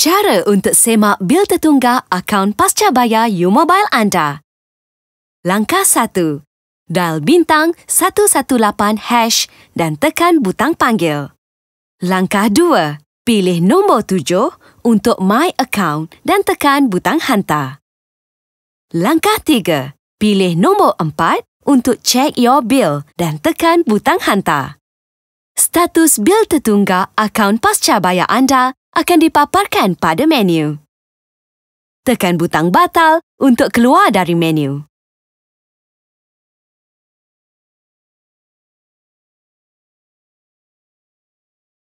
Cara untuk semak bil tertunggak akaun pasca bayar U Mobile anda. Langkah 1. Dial bintang 118 hash dan tekan butang panggil. Langkah 2. Pilih nombor 7 untuk My Account dan tekan butang hantar. Langkah 3. Pilih nombor 4 untuk Check Your Bill dan tekan butang hantar. Status bil tertunggak akaun pasca bayar anda akan dipaparkan pada menu. Tekan butang batal untuk keluar dari menu.